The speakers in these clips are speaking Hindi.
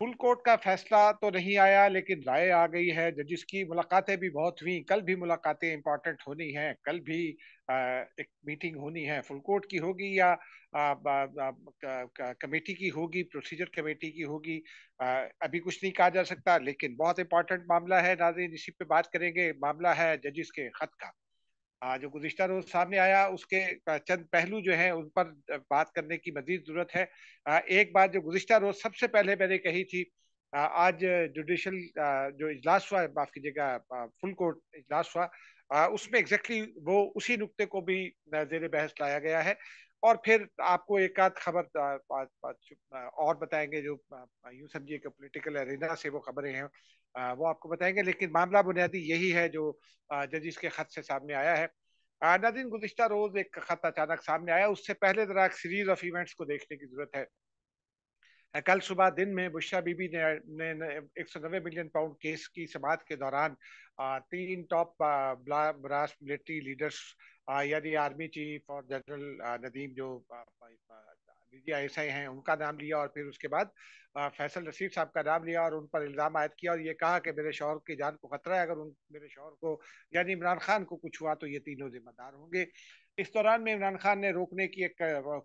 फुल कोर्ट का फैसला तो नहीं आया लेकिन राय आ गई है जजिस की मुलाकातें भी बहुत हुई कल भी मुलाकातें इम्पॉर्टेंट होनी हैं कल भी एक मीटिंग होनी है फुल कोर्ट की होगी या कमेटी की होगी प्रोसीजर कमेटी की होगी अभी कुछ नहीं कहा जा सकता लेकिन बहुत इंपॉर्टेंट मामला है नाजरीन इसी पे बात करेंगे मामला है जजिस के खत का जो गुजशत रोज सामने आया उसके चंद पहलू जो है उन पर बात करने की मजीद जरूरत है एक बात जो गुजशत रोज सबसे पहले मैंने कही थी आज जुडिशल जो इजलास हुआ माफ़ कीजिएगा फुल कोर्ट इजलास हुआ उसमें एग्जैक्टली exactly वो उसी नुक्ते को भी जेर बहस लाया गया है और फिर आपको एक आध खबर और बताएंगे जो यू समझिए कि पॉलिटिकल एरिना से वो खबरें हैं वो आपको बताएंगे लेकिन मामला बुनियादी यही है जो जजिस के खत से सामने आया है नदीन गुजशत रोज एक खत अचानक सामने आया उससे पहले जरा एक सीरीज ऑफ इवेंट्स को देखने की जरूरत है कल सुबह दिन में बुशा बीबी ने, ने, एक सौ नब्बे मिलियन पाउंड केस की समाप्त के दौरान तीन टॉप ब्रास मिलिट्री लीडर्स यानी आर्मी चीफ और जनरल नदीम जो डीजीआईएसआई हैं उनका नाम लिया और फिर उसके बाद फैसल रसीद साहब का नाम लिया और उन पर इल्ज़ाम आयद किया और ये कहा कि मेरे शोहर की जान को खतरा है अगर उन मेरे शोहर को यानी इमरान खान को कुछ हुआ तो ये तीनों जिम्मेदार होंगे इस दौरान में इमरान खान ने रोकने की एक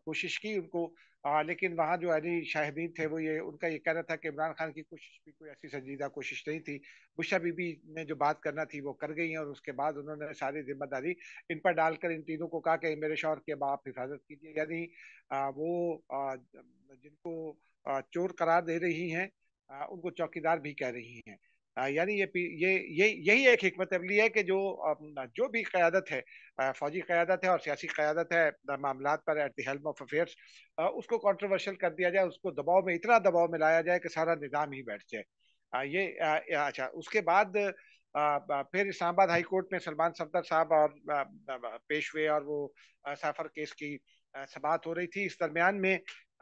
कोशिश की उनको आ, लेकिन वहाँ जो अली शाहबीन थे वो ये उनका ये कहना था कि इमरान खान की कोशिश भी कोई ऐसी संजीदा कोशिश नहीं थी बुशा बीबी ने जो बात करना थी वो कर गई हैं और उसके बाद उन्होंने सारी जिम्मेदारी इन पर डालकर इन तीनों को कहा कि मेरे शोहर के अब आप हिफाजत कीजिए यानी वो आ, जिनको चोर करार दे रही हैं उनको चौकीदार भी कह रही हैं यानी ये ये ये यही एक हमत अमली है कि जो जो भी क़्यादत है फौजी क़्यादत है और सियासी क़्यादत है मामला पर एट द ऑफ अफेयर्स उसको कॉन्ट्रोवर्शल कर दिया जाए उसको दबाव में इतना दबाव में लाया जाए कि सारा निज़ाम ही बैठ जाए ये अच्छा उसके बाद फिर इस्लामाबाद हाई कोर्ट में सलमान सफदर साहब और पेश हुए और वो सफर केस की समात हो रही थी इस दरमियान में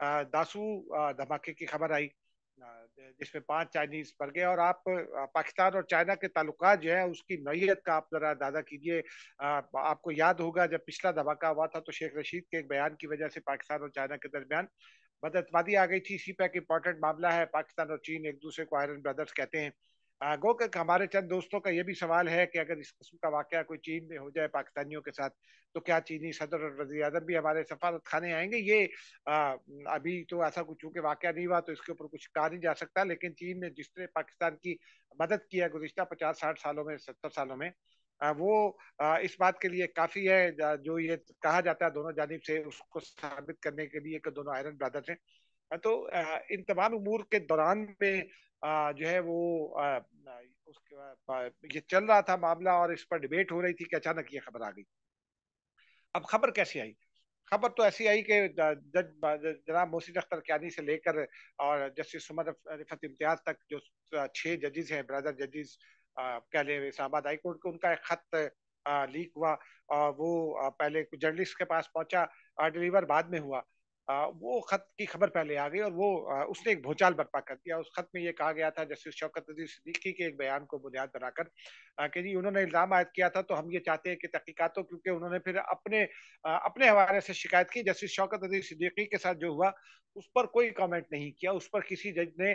दासू धमाके की खबर आई जिसमें पांच चाइनीज मर गए और आप पाकिस्तान और चाइना के ताल्लुक जो है उसकी नोयत का आप जरा दादा कीजिए आपको याद होगा जब पिछला धमाका हुआ था तो शेख रशीद के एक बयान की वजह से पाकिस्तान और चाइना के दरमियान मददवादी आ गई थी इसी पैक इंपॉर्टेंट मामला है पाकिस्तान और चीन एक दूसरे को आयरन ब्रदर्स कहते हैं गो के हमारे चंद दोस्तों का ये भी सवाल है कि अगर इस किस्म का वाक़ कोई चीन में हो जाए पाकिस्तानियों के साथ तो क्या चीनी सदर और वजी अजम भी हमारे सफारत खाने आएंगे ये आ, अभी तो ऐसा कुछ चूंकि वाक़ नहीं हुआ तो इसके ऊपर कुछ कहा नहीं जा सकता लेकिन चीन ने जिस तरह पाकिस्तान की मदद की है गुजशत पचास साठ सालों में सत्तर सालों में वो इस बात के लिए काफ़ी है जो ये कहा जाता है दोनों जानब से उसको साबित करने के लिए कि दोनों आयरन ब्रदर्स हैं तो इन तमाम उमूर के दौरान में जो है वो उसके ये चल रहा था मामला और इस पर डिबेट हो रही थी कि अचानक ये खबर आ गई अब खबर कैसी आई खबर तो ऐसी आई कि जज जनाब मोहसिन अख्तर क्यानी से लेकर और जस्टिस सुमर रिफत इम्तियाज तक जो छः जजेज हैं ब्रदर जजेज कह लें इस्लाबाद हाई कोर्ट के उनका एक खत लीक हुआ और वो पहले जर्नलिस्ट के पास पहुंचा डिलीवर बाद में हुआ वो खत की खबर पहले आ गई और वो उसने एक भोचाल बर्पा कर दिया उस खत में ये कहा गया था जस्टिस शौकत अजीज सिद्दीकी के एक बयान को बुनियाद बनाकर कि जी उन्होंने इल्ज़ाम आयद किया था तो हम ये चाहते हैं कि तहकीक़तों क्योंकि उन्होंने फिर अपने अपने हवाले से शिकायत की जस्टिस शौकत अजीज सिद्दीकी के साथ जो हुआ उस पर कोई कमेंट नहीं किया उस पर किसी जज ने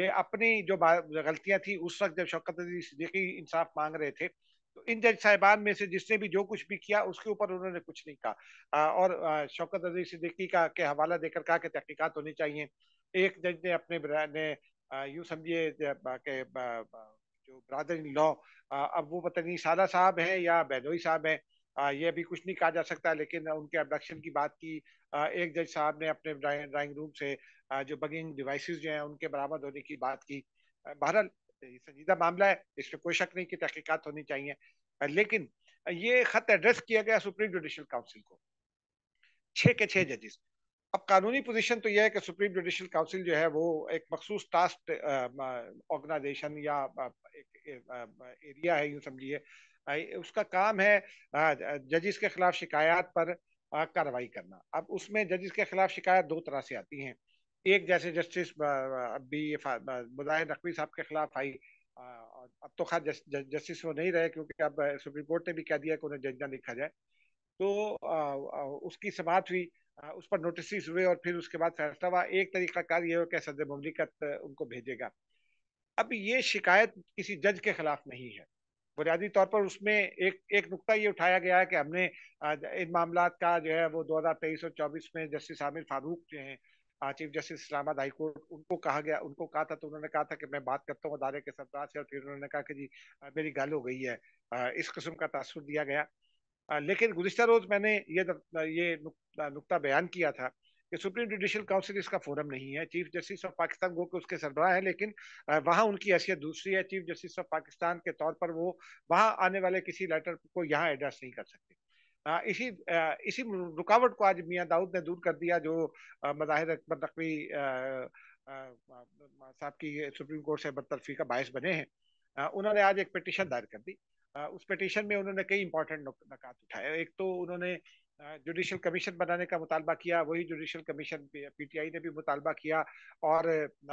ये अपनी जो गलतियां थी उस वक्त जब शौकत अजीज सिद्दीकी इंसाफ मांग रहे थे तो इन जज साहिबान में से जिसने भी जो कुछ भी किया उसके ऊपर उन्होंने कुछ नहीं कहा और शौकत अजीज सिद्दीकी का के हवाला देकर कहा कि तहकीकत होनी चाहिए एक जज ने अपने ने यूँ समझिए के जो ब्रादर इन लॉ अब वो पता नहीं सादा साहब हैं या बैदोई साहब हैं ये अभी कुछ नहीं कहा जा सकता लेकिन उनके एबडक्शन की बात की एक जज साहब ने अपने ड्राइंग रूम से जो बगिंग डिवाइसेस जो हैं उनके बरामद होने की बात की बहरहाल सकते ये संजीदा मामला है इसमें कोई शक नहीं कि तहकीकत होनी चाहिए लेकिन ये खत एड्रेस किया गया सुप्रीम जुडिशल काउंसिल को छः के छः जजेस अब कानूनी पोजीशन तो यह है कि सुप्रीम जुडिशल काउंसिल जो है वो एक मखसूस टास्क ऑर्गेनाइजेशन या एक एरिया है यूँ समझिए उसका काम है जजिस के खिलाफ शिकायत पर कार्रवाई करना अब उसमें जजिस के खिलाफ शिकायत दो तरह से आती हैं एक जैसे जस्टिस अभी मुजाहिर नकवी साहब के खिलाफ आई अब तो खास जस्टिस वो नहीं रहे क्योंकि अब सुप्रीम कोर्ट ने भी कह दिया कि उन्हें जज ना लिखा जाए तो उसकी समात हुई उस पर नोटिस हुए और फिर उसके बाद फैसला हुआ एक तरीकाकार ये हो कि सदर ममलिकत उनको भेजेगा अब ये शिकायत किसी जज के खिलाफ नहीं है बुनियादी तौर पर उसमें एक एक नुकता ये उठाया गया है कि हमने इन मामला का जो है वो दो हज़ार तेईस और चौबीस में जस्टिस आमिर फारूक जो हैं chief justice Islamabad high court उनको कहा गया उनको कहा था तो उन्होंने कहा था कि मैं बात करता हूँ अदारे के सरदार से और फिर उन्होंने कहा कि जी मेरी गल हो गई है इस किस्म का तासर दिया गया लेकिन गुजशत रोज मैंने ये ये नुकता बयान किया था कि सुप्रीम जुडिशल काउंसिल इसका फोरम नहीं है चीफ जस्टिस ऑफ पाकिस्तान गो के उसके सरबराह है लेकिन वहाँ उनकी हैसियत दूसरी है चीफ जस्टिस ऑफ पाकिस्तान के तौर पर वो वहाँ आने वाले किसी लेटर को यहाँ एड्रेस नहीं कर सकते इसी इसी रुकावट को आज मियाँ दाऊद ने दूर कर दिया जो मज़ाहिर अकबर नकवी साहब की सुप्रीम कोर्ट से बरतरफी का बायस बने हैं उन्होंने आज एक पिटिशन दायर कर दी उस पिटिशन में उन्होंने कई इंपॉर्टेंट नकात उठाए एक तो उन्होंने जुडिशल कमीशन बनाने का मुतालबा किया वही जुडिशल कमीशन पीटीआई ने भी मुतालबा किया और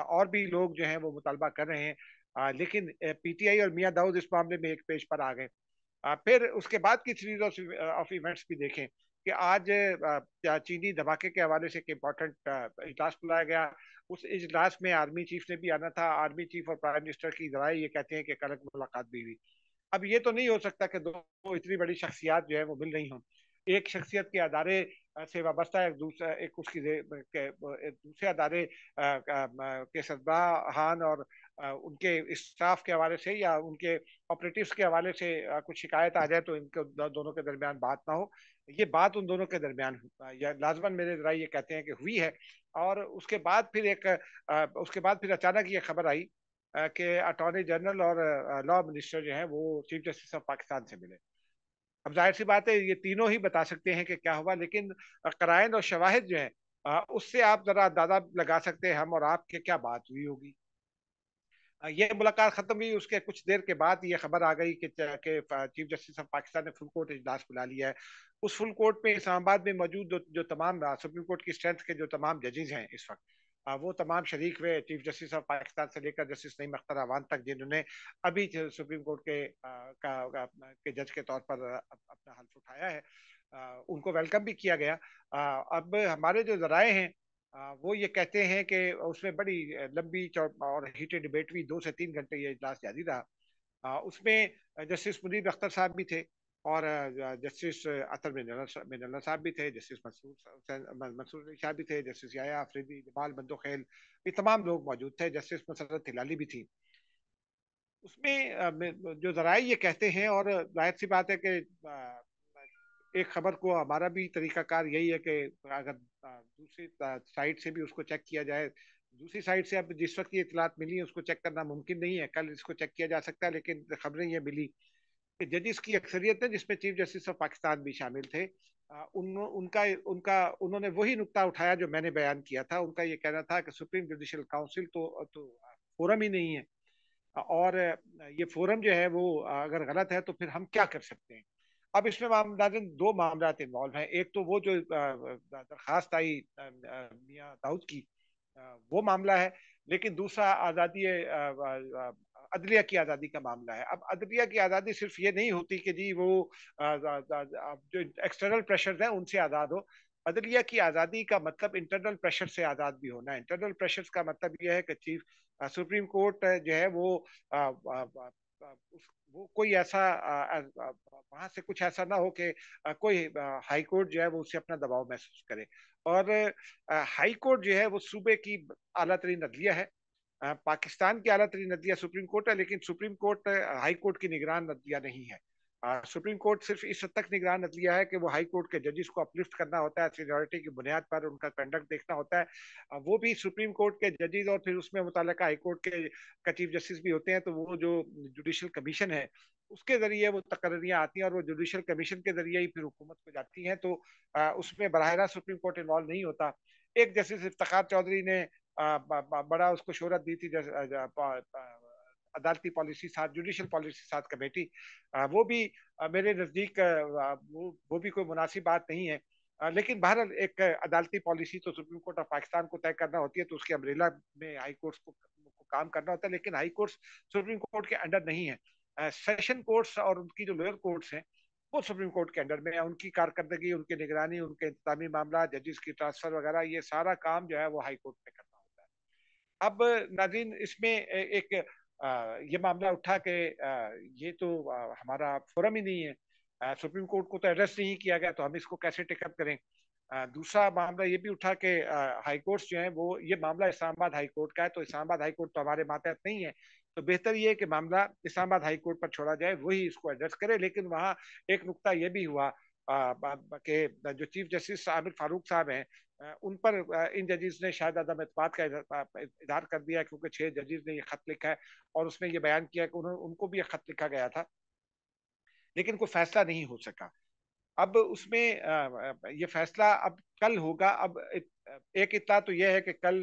और भी लोग जो हैं वो मुतालबा कर रहे हैं लेकिन पीटीआई और मियाँ दाऊद इस मामले में एक पेज पर आ गए फिर उसके बाद की सीरीज ऑफ इवेंट्स भी देखें कि आज चीनी धमाके के हवाले से एक इम्पॉर्टेंट इजलास बुलाया गया उस इजलास में आर्मी चीफ ने भी आना था आर्मी चीफ और प्राइम मिनिस्टर की जराए ये कहते हैं कि कल मुलाकात भी हुई अब ये तो नहीं हो सकता कि दो इतनी बड़ी शख्सियात जो है वो मिल रही हों एक शख्सियत के अदारे से वाबस्ता एक दूसरा एक उसकी दूसरे अदारे के सदबा हान और उनके स्टाफ के हवाले से या उनके ऑपरेटिव के हवाले से कुछ शिकायत आ जाए तो इनके दोनों के दरमियान बात ना हो ये बात उन दोनों के दरमियान या लाजमन मेरे जरा ये कहते हैं कि हुई है और उसके बाद फिर एक उसके बाद फिर अचानक ये खबर आई कि अटॉर्नी जनरल और लॉ मिनिस्टर जो हैं वो चीफ जस्टिस ऑफ पाकिस्तान से मिले अब जाहिर सी बात है ये तीनों ही बता सकते हैं कि क्या हुआ लेकिन कराइन और शवाहद जो हैं उससे आप ज़रा अंदाज़ा लगा सकते हैं हम और आप के क्या बात हुई होगी ये मुलाकात खत्म हुई उसके कुछ देर के बाद ये खबर आ गई कि चीफ जस्टिस ऑफ पाकिस्तान ने फुल कोर्ट इजलास बुला लिया है उस फुल कोर्ट में इस्लामाबाद में मौजूद जो, जो तमाम सुप्रीम कोर्ट की स्ट्रेंथ के जो तमाम जजेज हैं इस वक्त वो तमाम शरीक हुए चीफ जस्टिस ऑफ पाकिस्तान से लेकर जस्टिस नईम अख्तर आवान तक जिन्होंने अभी सुप्रीम कोर्ट के का, का, के जज के तौर पर अपना हल्फ उठाया है उनको वेलकम भी किया गया अब हमारे जो जराए हैं वो ये कहते हैं कि उसमें बड़ी लंबी और हीटेड डिबेट हुई दो से तीन घंटे ये इजलास जारी रहा उसमें जस्टिस मुनीब अख्तर साहब भी थे और जस्टिस अतर मेनल्ला साहब भी थे जस्टिस मंसूर मंसूर अली शाह भी थे जस्टिस याया आफरीदी जमाल बंदो खेल ये तमाम लोग मौजूद थे जस्टिस मसरत हिलाली भी थी उसमें जो जराए ये कहते हैं और जाहिर सी बात है कि एक खबर को हमारा भी तरीकाकार यही है कि अगर दूसरी साइड से भी उसको चेक किया जाए दूसरी साइड से अब जिस वक्त ये इतलात मिली है उसको चेक करना मुमकिन नहीं है कल इसको चेक किया जा सकता है लेकिन खबरें यह मिली कि जजिस की अक्सरियत है जिसमें चीफ जस्टिस ऑफ पाकिस्तान भी शामिल थे उन उनका उनका उन्होंने वही नुकता उठाया जो मैंने बयान किया था उनका ये कहना था कि सुप्रीम जुडिशल काउंसिल तो तो फोरम ही नहीं है और ये फोरम जो है वो अगर गलत है तो फिर हम क्या कर सकते हैं अब इसमें माम दो मामला इन्वॉल्व हैं एक तो वो जो दरखास्त आई मियाँ दाऊद की वो मामला है लेकिन दूसरा आज़ादी अदलिया की आज़ादी का मामला है अब अदलिया की आज़ादी सिर्फ ये नहीं होती कि जी वो जो एक्सटर्नल प्रेशर हैं उनसे आज़ाद हो अदलिया की आज़ादी का मतलब इंटरनल प्रेशर से आज़ाद भी होना है इंटरनल प्रेशर का मतलब यह है कि चीफ सुप्रीम कोर्ट जो है वो उस वो कोई ऐसा वहां से कुछ ऐसा ना हो कि कोई हाई कोर्ट जो है वो उससे अपना दबाव महसूस करे और हाई कोर्ट जो है वो सूबे की अला तरीन अदलिया है पाकिस्तान की अला तरीन अदलिया सुप्रीम कोर्ट है लेकिन सुप्रीम कोर्ट हाई कोर्ट की निगरान अदलिया नहीं है सुप्रीम कोर्ट सिर्फ इस हद तक निगरान लिया है कि वो हाई कोर्ट के जजेस को अपलिफ्ट करना होता है सीनियोरिटी की बुनियाद पर उनका कंडक्ट देखना होता है वो भी सुप्रीम कोर्ट के जजेज और फिर उसमें मुतल हाई कोर्ट के का चीफ जस्टिस भी होते हैं तो वो जो जुडिशल कमीशन है उसके जरिए वो तकर्रियाँ आती हैं और वो जुडिशल कमीशन के जरिए ही फिर हुकूमत को जाती हैं तो उसमें बरह रास्त सुप्रीम कोर्ट इन्वॉल्व नहीं होता एक जस्टिस इफ्तार चौधरी ने बड़ा उसको शहरत दी थी अदालती पॉलिसी साथ जुडिशल पॉलिसी साथ कमेटी वो भी मेरे नज़दीक वो भी कोई मुनासिब बात नहीं है लेकिन बहरहाल एक अदालती पॉलिसी तो सुप्रीम कोर्ट ऑफ पाकिस्तान को तय करना होती है तो उसके अमरीला में हाई कोर्ट्स को, काम करना होता है लेकिन हाई कोर्ट्स सुप्रीम कोर्ट के अंडर नहीं है सेशन कोर्ट्स और उनकी जो लोअर कोर्ट्स हैं वो सुप्रीम कोर्ट के अंडर में है उनकी कारकर्दगी उनकी निगरानी उनके इंतजामी मामला जजेस की ट्रांसफर वगैरह ये सारा काम जो है वो हाई कोर्ट में करना होता है अब नाजीन इसमें एक ये मामला उठा के ये तो हमारा फोरम ही नहीं है सुप्रीम कोर्ट को तो एड्रेस नहीं किया गया तो हम इसको कैसे टेकअप करें दूसरा मामला ये भी उठा के हाईकोर्ट जो है वो ये मामला इस्लामाबाद हाईकोर्ट का है तो इस्लामाबाद हाईकोर्ट तो हमारे मातहत नहीं है तो बेहतर ये है कि मामला इस्लामाबाद हाईकोर्ट पर छोड़ा जाए वही इसको एड्रेस करे लेकिन वहाँ एक नुकता यह भी हुआ के जो चीफ जस्टिस आमिर फारूक साहब हैं उन पर इन जजेस ने शायद अदम अतमाद का इजहार कर दिया क्योंकि छह जजेस ने ये खत लिखा है और उसमें ये बयान किया कि उन्होंने उनको भी ये खत लिखा गया था लेकिन कोई फैसला नहीं हो सका अब उसमें ये फैसला अब कल होगा अब एक इतना तो यह है कि कल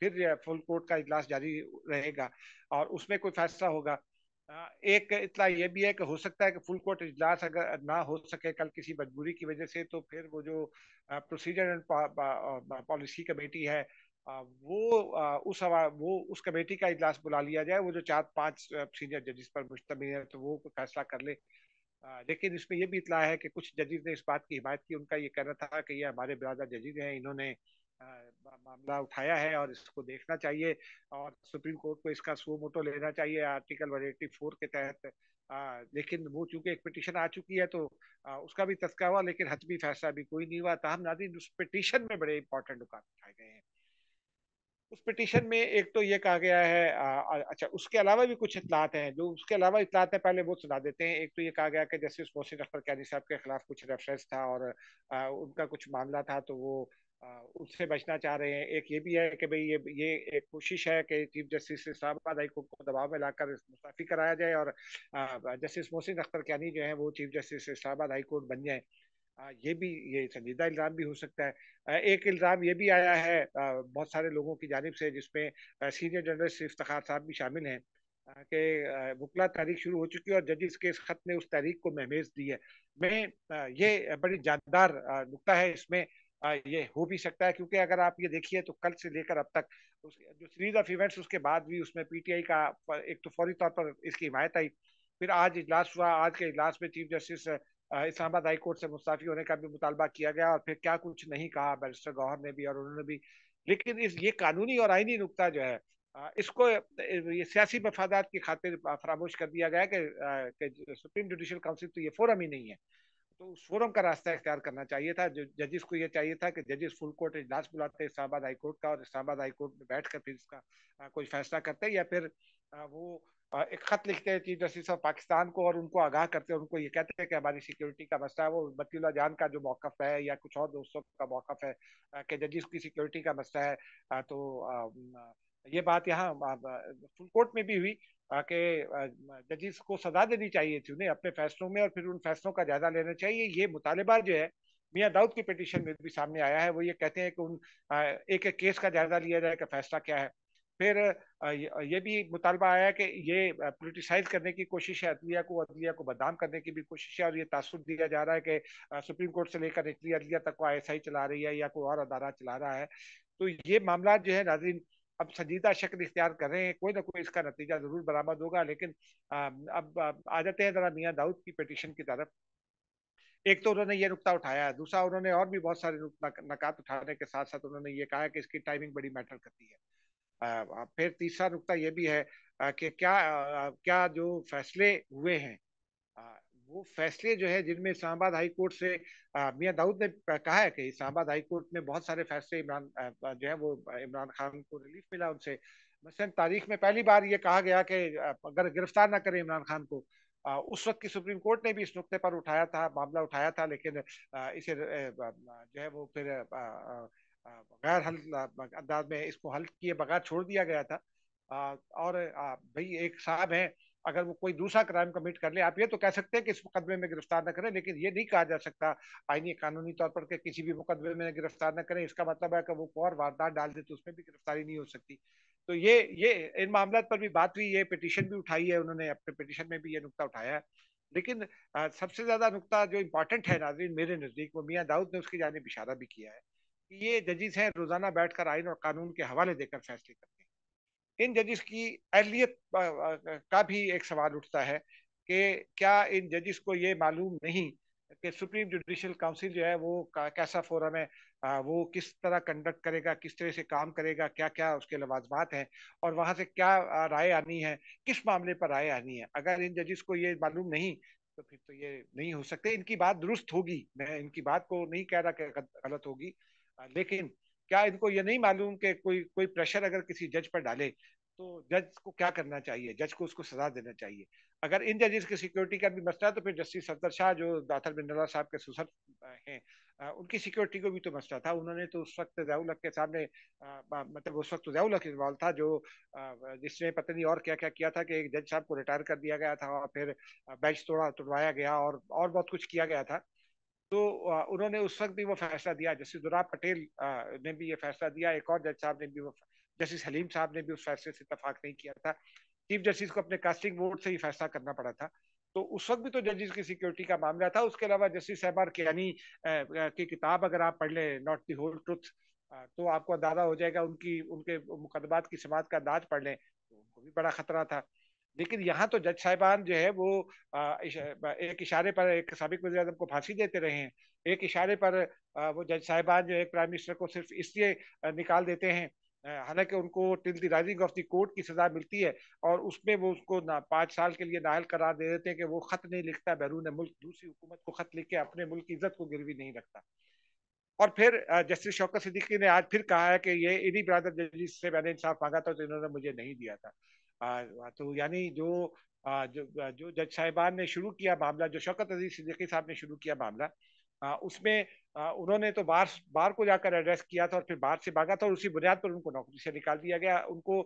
फिर फुल कोर्ट का इजलास जारी रहेगा और उसमें कोई फैसला होगा एक इतना यह भी है कि हो सकता है कि फुल कोर्ट इजलास अगर ना हो सके कल किसी मजबूरी की वजह से तो फिर वो जो प्रोसीजर एंड पॉलिसी कमेटी है वो उस वो उस कमेटी का इजलास बुला लिया जाए वो जो चार पांच सीनियर जजिस पर मुश्तमिल है तो वो फैसला कर ले लेकिन इसमें यह भी इतला है कि कुछ जजिस ने इस बात की हिमायत की उनका ये कहना था कि ये हमारे बिरादर जजिस हैं इन्होंने मामला उठाया है और इसको देखना चाहिए और सुप्रीम कोर्ट को इसका सो मोटो लेना चाहिए आर्टिकल वन एट्टी फोर के तहत आ, लेकिन वो चूंकि एक पिटिशन आ चुकी है तो आ, उसका भी तस्का हुआ लेकिन हतमी फैसला भी कोई नहीं हुआ तहम नाजिन उस पिटिशन में बड़े इंपॉर्टेंट नुकात उठाए गए हैं उस पिटिशन में एक तो ये कहा गया है आ, अच्छा उसके अलावा भी कुछ इतलात हैं जो उसके अलावा इतलात हैं पहले वो सुना देते हैं एक तो ये कहा गया कि जस्टिस मोहसिन अख्तर कैदी साहब के खिलाफ कुछ रेफरेंस था और आ, उनका कुछ मामला था तो वो उससे बचना चाह रहे हैं एक ये भी है कि भाई ये ये एक कोशिश है कि chief justice Islamabad high court को दबाव में लाकर मुस्तफ़ी कराया जाए और जस्टिस मोहसिन अख्तर क्यानी जो है वो chief justice Islamabad high court बन जाए ये भी ये संजीदा इल्ज़ाम भी हो सकता है एक इल्ज़ाम ये भी आया है बहुत सारे लोगों की जानब से जिसमें सीनियर जर्नलिस्ट इफ्तार साहब भी शामिल हैं कि वकला तारीख शुरू हो चुकी है और जजिस के इस खत ने उस तारीख को महमेज दी है मैं ये बड़ी जानदार नुकता है इसमें ये हो भी सकता है क्योंकि अगर आप ये देखिए तो कल से लेकर अब तक जो सीरीज ऑफ इवेंट्स उसके बाद भी उसमें पीटीआई का एक तो फौरी तौर पर इसकी हिमायत आई फिर आज इजलास हुआ आज के इजलास में chief justice Islamabad high court से मुस्ताफी होने का भी मुतालबा किया गया और फिर क्या कुछ नहीं कहा बैरिस्टर गौहर ने भी और उन्होंने भी लेकिन इस ये कानूनी और आइनी नुकता जो है इसको ये सियासी मफादात की खातिर फरामोश कर दिया गया कि सुप्रीम जुडिशल काउंसिल तो ये फोरम ही नहीं है तो उस फोरम का रास्ता इख्तियार करना चाहिए था जो जजिस को ये चाहिए था कि जजिस फुल कोर्ट इजलास बुलाते इस्लामाबाद हाई कोर्ट का और इस्लामाबाद हाई कोर्ट में बैठ कर फिर इसका कोई फैसला करते या फिर वो एक खत लिखते हैं चीफ जस्टिस ऑफ पाकिस्तान को और उनको आगाह करते हैं उनको ये कहते हैं कि हमारी सिक्योरिटी का मसला है वो बतीला जान का जो मौकफ है या कुछ और दोस्तों का मौकफ है कि जजिस की सिक्योरिटी का मसला है तो ये बात यहाँ फुल कोर्ट में भी हुई कि जजिस को सजा देनी चाहिए थी उन्हें अपने फैसलों में और फिर उन फैसलों का जायजा लेना चाहिए ये मुतालबा जो है मियाँ दाऊद की पिटिशन में भी सामने आया है वो ये कहते हैं कि उन एक एक केस का जायजा लिया जाए कि फैसला क्या है फिर ये भी मुतालबा आया कि ये पोलिटिसाइज करने की कोशिश है अदलिया को अदलिया को बदनाम करने की भी कोशिश है और ये तासुर दिया जा रहा है कि सुप्रीम कोर्ट से लेकर निचली अदलिया तक को आई चला रही है या कोई और अदारा चला रहा है तो ये मामला जो है नाजरीन अब संजीदा शक्ल इख्तियार कर रहे हैं कोई ना कोई इसका नतीजा ज़रूर बरामद होगा लेकिन अब आ जाते हैं ज़रा मियाँ दाऊद की पटिशन की तरफ एक तो उन्होंने ये नुकता उठाया दूसरा उन्होंने और भी बहुत सारे नकात उठाने के साथ साथ उन्होंने ये कहा कि इसकी टाइमिंग बड़ी मैटर करती है फिर तीसरा नुकता ये भी है कि क्या क्या जो फैसले हुए हैं वो फैसले जो है जिनमें इस्लामाबाद हाई कोर्ट से मियाँ दाऊद ने कहा है कि इस्लामाबाद हाई कोर्ट में बहुत सारे फैसले इमरान जो है वो इमरान खान को रिलीफ मिला उनसे मसलन तारीख में पहली बार ये कहा गया कि अगर गिरफ्तार ना करें इमरान खान को उस वक्त की सुप्रीम कोर्ट ने भी इस नुकते पर उठाया था मामला उठाया था लेकिन इसे जो है वो फिर गैर हल अंदाज में इसको हल किए बगैर छोड़ दिया गया था और भाई एक साहब हैं अगर वो कोई दूसरा क्राइम कमिट कर ले आप ये तो कह सकते हैं कि इस मुकदमे में गिरफ्तार न करें लेकिन ये नहीं कहा जा सकता आइनी कानूनी तौर पर किसी भी मुकदमे में गिरफ्तार न करें इसका मतलब है कि वो और वारदात डाल दे तो उसमें भी गिरफ्तारी नहीं हो सकती तो ये ये इन मामला पर भी बात हुई है पिटिशन भी उठाई है उन्होंने अपने पिटिशन में भी ये नुकता उठाया है लेकिन सबसे ज्यादा नुकता जो इम्पोर्टेंट है नाजरीन मेरे नजदीक वो मियाँ दाऊद ने उसकी जानब इशारा भी किया है कि ये जजिस हैं रोजाना बैठकर आइन और कानून के हवाले देकर फैसले करते हैं इन जजिस की अहलियत का भी एक सवाल उठता है कि क्या इन जजिस को ये मालूम नहीं कि सुप्रीम जुडिशल काउंसिल जो है वो कैसा फोरम है वो किस तरह कंडक्ट करेगा किस तरह से काम करेगा क्या क्या उसके लवाजमात हैं और वहाँ से क्या राय आनी है किस मामले पर राय आनी है अगर इन जजिस को ये मालूम नहीं तो फिर तो ये नहीं हो सकते इनकी बात दुरुस्त होगी मैं इनकी बात को नहीं कह रहा कि गलत होगी लेकिन क्या इनको ये नहीं मालूम कि कोई कोई प्रेशर अगर किसी जज पर डाले तो जज को क्या करना चाहिए जज को उसको सजा देना चाहिए अगर इन जजेस की सिक्योरिटी का भी मसला है तो फिर जस्टिस सफदर शाह जो दाथर बिन नला साहब के सुसर हैं उनकी सिक्योरिटी को भी तो मसला था उन्होंने तो उस वक्त जयाउल के सामने मतलब उस वक्त जयाउल हक इकबाल था जो जिसने पता नहीं और क्या क्या किया था कि एक जज साहब को रिटायर कर दिया गया था और फिर बेंच तोड़ा तोड़वाया गया और और बहुत कुछ किया गया था तो उन्होंने उस वक्त भी वो फैसला दिया जस्टिस दुराब पटेल ने भी ये फैसला दिया एक और जज साहब ने भी वो जस्टिस हलीम साहब ने भी उस फैसले से इतफाक नहीं किया था चीफ जस्टिस को अपने कास्टिंग वोट से ही फैसला करना पड़ा था तो उस वक्त भी तो जजेस की सिक्योरिटी का मामला था उसके अलावा जस्टिस अहबार कियानी की किताब अगर आप पढ़ लें नॉट दी होल ट्रुथ तो आपको अंदाजा हो जाएगा उनकी उनके मुकदमात की समाज का अंदाज पढ़ लें तो उनको भी बड़ा खतरा था लेकिन यहाँ तो जज साहिबान जो है वो एक इशारे पर एक सबक वजी को फांसी देते रहे हैं एक इशारे पर वो जज साहिबान जो है प्राइम मिनिस्टर को सिर्फ इसलिए निकाल देते हैं हालांकि उनको till the rising of the court की सजा मिलती है और उसमें वो उसको ना पाँच साल के लिए नाहल करार दे देते हैं कि वो खत नहीं लिखता बैरून मुल्क दूसरी हुकूमत को खत लिख के अपने मुल्क की इज्जत को गिरवी नहीं रखता और फिर जस्टिस शौकत सिद्दीकी ने आज फिर कहा है कि ये इन्हीं ब्रादर जजिस से मैंने इंसाफ मांगा था तो इन्होंने मुझे नहीं दिया था तो यानी जो जो जो जज साहिबान ने शुरू किया मामला जो शौकत अजीज सिद्दीकी साहब ने शुरू किया मामला उसमें उन्होंने तो बार बार को जाकर एड्रेस किया था और फिर बाहर से भागा था और उसी बुनियाद पर उनको नौकरी से निकाल दिया गया उनको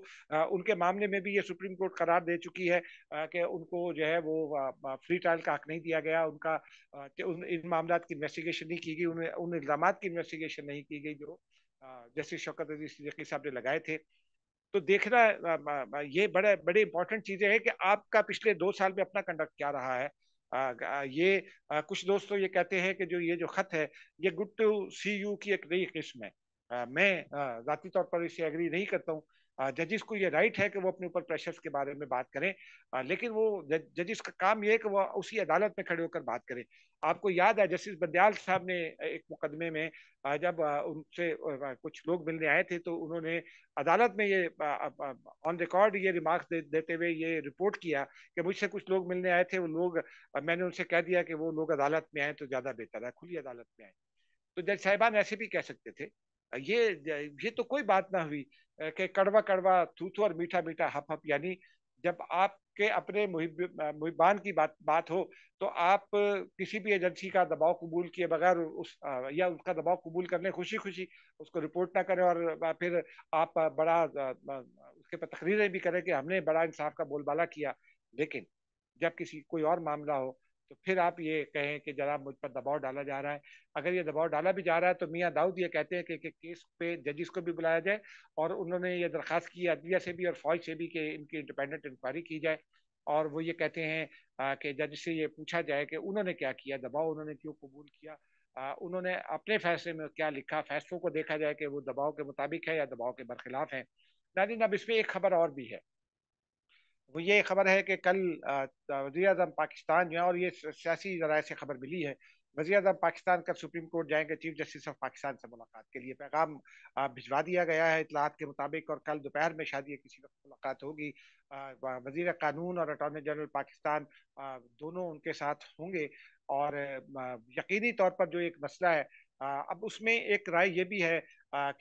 उनके मामले में भी ये सुप्रीम कोर्ट करार दे चुकी है कि उनको जो है वो फ्री ट्रायल का हक नहीं दिया गया उनका उन इन मामला की इन्वेस्टिगेशन नहीं की गई उन उन इल्ज़ाम की इन्वेस्टिगेशन नहीं की गई जो जस्टिस शौकत अजीज सिद्दीकी साहब ने लगाए थे तो देखना ये बड़े बड़े इंपॉर्टेंट चीजें हैं कि आपका पिछले दो साल में अपना कंडक्ट क्या रहा है ये कुछ दोस्तों तो ये कहते हैं कि जो ये जो खत है ये गुड टू सी यू की एक नई किस्म है मैं जाती तौर पर इसे एग्री नहीं करता हूँ जजिस को ये राइट है कि वो अपने ऊपर प्रेशर्स के बारे में बात करें लेकिन वो जजिस का काम ये है कि वो उसी अदालत में खड़े होकर बात करें आपको याद है जस्टिस बदयाल साहब ने एक मुकदमे में जब उनसे कुछ लोग मिलने आए थे तो उन्होंने अदालत में ये ऑन रिकॉर्ड ये रिमार्क दे, देते हुए ये रिपोर्ट किया कि मुझसे कुछ लोग मिलने आए थे वो लोग मैंने उनसे कह दिया कि वो लोग अदालत में आए तो ज़्यादा बेहतर है खुली अदालत में आए तो जज साहिबान ऐसे भी कह सकते थे ये ये तो कोई बात ना हुई कि कड़वा कड़वा थूथू और मीठा मीठा हप हप यानी जब आपके अपने मुहिबान की बात बात हो तो आप किसी भी एजेंसी का दबाव कबूल किए बगैर उस या उसका दबाव कबूल करने खुशी खुशी उसको रिपोर्ट ना करें और फिर आप बड़ा उसके पर तकरीरें भी करें कि हमने बड़ा इंसाफ का बोलबाला किया लेकिन जब किसी कोई और मामला हो तो फिर आप ये कहें कि जरा मुझ पर दबाव डाला जा रहा है अगर ये दबाव डाला भी जा रहा है तो मियाँ दाऊद ये कहते हैं कि, कि केस पे जजिस को भी बुलाया जाए और उन्होंने ये दरख्वास्त की अदलिया से भी और फौज से भी कि इनकी इंडिपेंडेंट इंक्वायरी की जाए और वो ये कहते हैं कि जज से ये पूछा जाए कि उन्होंने क्या किया दबाव उन्होंने क्यों कबूल किया उन्होंने अपने फैसले में क्या लिखा फैसलों को देखा जाए कि वो दबाव के मुताबिक है या दबाव के बरखिलाफ है नाजी अब इसमें एक खबर और भी है वो ये खबर है कि कल वजी अजम पाकिस्तान जो है और ये सियासी जराये से खबर मिली है वजी अजम पाकिस्तान कल सुप्रीम कोर्ट जाएंगे चीफ जस्टिस ऑफ पाकिस्तान से मुलाकात के लिए पैगाम भिजवा दिया गया है इतलाहत के मुताबिक और कल दोपहर में शादी किसी वक्त मुलाकात होगी वजीर कानून और अटॉर्नी जनरल पाकिस्तान दोनों उनके साथ होंगे और यकीनी तौर पर जो एक मसला है अब उसमें एक राय ये भी है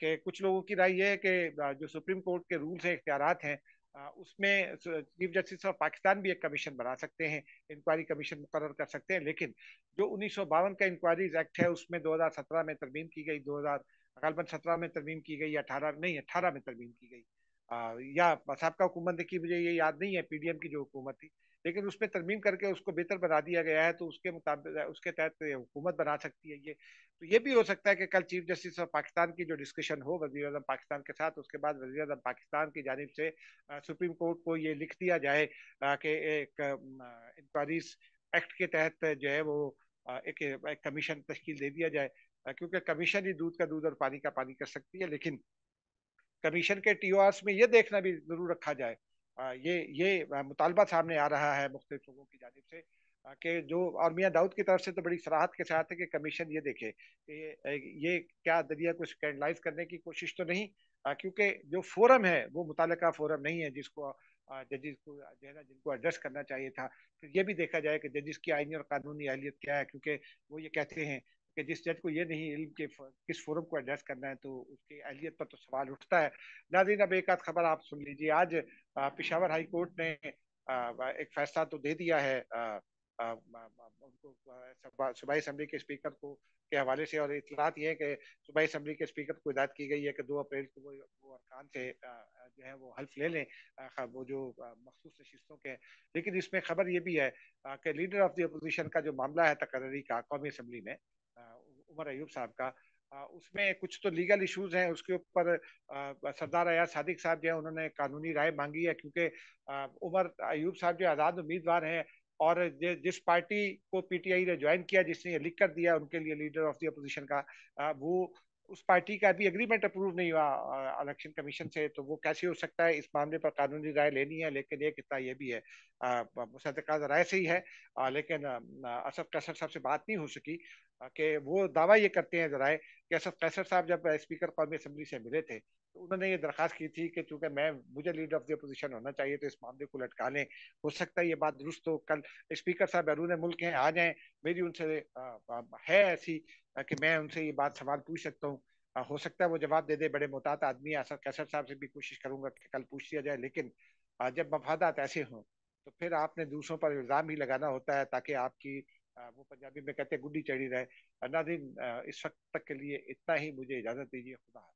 कि कुछ लोगों की राय यह है कि जो सुप्रीम कोर्ट के रूल्स हैं इख्तियार हैं उसमें चीफ जस्टिस ऑफ पाकिस्तान भी एक कमीशन बना सकते हैं इंक्वायरी कमीशन मुकर कर सकते हैं लेकिन जो उन्नीस का इंक्वायरीज एक्ट है उसमें 2017 में तरमीम की गई हज़ार गलबन सत्रह में तरमीम की गई अठारह नहीं अठारह में तरमीम की गई आ, या सबका हुकूमत देखिए मुझे ये याद नहीं है पीडीएम की जो हुकूमत थी लेकिन उसमें तरमीम करके उसको बेहतर बना दिया गया है तो उसके मुताबिक उसके तहत हुकूमत बना सकती है ये तो ये भी हो सकता है कि कल चीफ जस्टिस ऑफ पाकिस्तान की जो डिस्कशन हो वजी अजम पाकिस्तान के साथ उसके बाद वजी अजम पाकिस्तान की जानब से सुप्रीम कोर्ट को ये लिख दिया जाए कि एक इंक्वायरीज एक्ट के तहत जो है वो एक, एक कमीशन तश्कील दे दिया जाए क्योंकि कमीशन ही दूध का दूध और पानी का पानी कर सकती है लेकिन कमीशन के टी में ये देखना भी जरूर रखा जाए ये ये मुतालबा सामने आ रहा है मुख्त लोगों की जानब से कि जो और मियाँ दाऊद की तरफ से तो बड़ी सराहत के साथ है कि कमीशन ये देखे कि ये क्या दरिया को स्कैंडलाइज करने की कोशिश तो नहीं क्योंकि जो फोरम है वो मुतल फोरम नहीं है जिसको जजिस को जो है ना जिनको एड्रेस करना चाहिए था फिर ये भी देखा जाए कि जजेस की आइनी और कानूनी अहलियत क्या है क्योंकि वो ये कहते हैं कि जिस जज को ये नहीं इल्म के किस फोरम को एड्रेस करना है तो उसकी अहलियत पर तो सवाल उठता है नाजीन अब एक आध खबर आप सुन लीजिए आज पिशावर हाई कोर्ट ने एक फैसला तो दे दिया है उनको सूबाई असम्बली के स्पीकर को के हवाले से और इतलात ये है कि सूबाई असम्बली के स्पीकर को हिदायत की गई है कि दो अप्रैल को वो वो अरकान से जो है वो हल्फ ले लें वो जो मखसूस नशस्तों के लेकिन इसमें खबर ये भी है कि लीडर ऑफ द अपोजिशन का जो मामला है तकर्री का कौमी असम्बली में उमर अयूब साहब का उसमें कुछ तो लीगल इश्यूज हैं उसके ऊपर सरदार अयाज सादिक साहब जो है उन्होंने कानूनी राय मांगी है क्योंकि उमर अयूब साहब जो आज़ाद उम्मीदवार हैं और जिस पार्टी को पीटीआई ने ज्वाइन किया जिसने ये लिख कर दिया उनके लिए लीडर ऑफ द अपोजिशन का वो उस पार्टी का अभी एग्रीमेंट अप्रूव नहीं हुआ इलेक्शन कमीशन से तो वो कैसे हो सकता है इस मामले पर कानूनी राय लेनी है लेकिन एक इतना ये भी है मुसदका राय से ही है आ, लेकिन असद कसर साहब से बात नहीं हो सकी कि वो दावा ये करते हैं जराए कि असद कैसर साहब जब स्पीकर कौमी असम्बली से मिले थे तो उन्होंने ये दरख्वास्त की थी कि चूंकि मैं मुझे लीडर ऑफ द अपोजिशन होना चाहिए तो इस मामले को लटका लें हो सकता है ये बात दुरुस्त हो कल स्पीकर साहब बैरून मुल्क हैं आ जाएं मेरी उनसे uh, uh, है ऐसी uh, कि मैं उनसे ये बात सवाल पूछ सकता हूँ हो सकता है वो जवाब दे दे बड़े मोहतात आदमी असद कैसर साहब से भी कोशिश करूंगा कि कल पूछ लिया जाए लेकिन जब मफादात ऐसे हों तो फिर आपने दूसरों पर इल्ज़ाम ही लगाना होता है ताकि आपकी वो पंजाबी में कहते हैं गुड्डी चढ़ी रहे दिन इस वक्त तक के लिए इतना ही मुझे इजाज़त दीजिए खुदा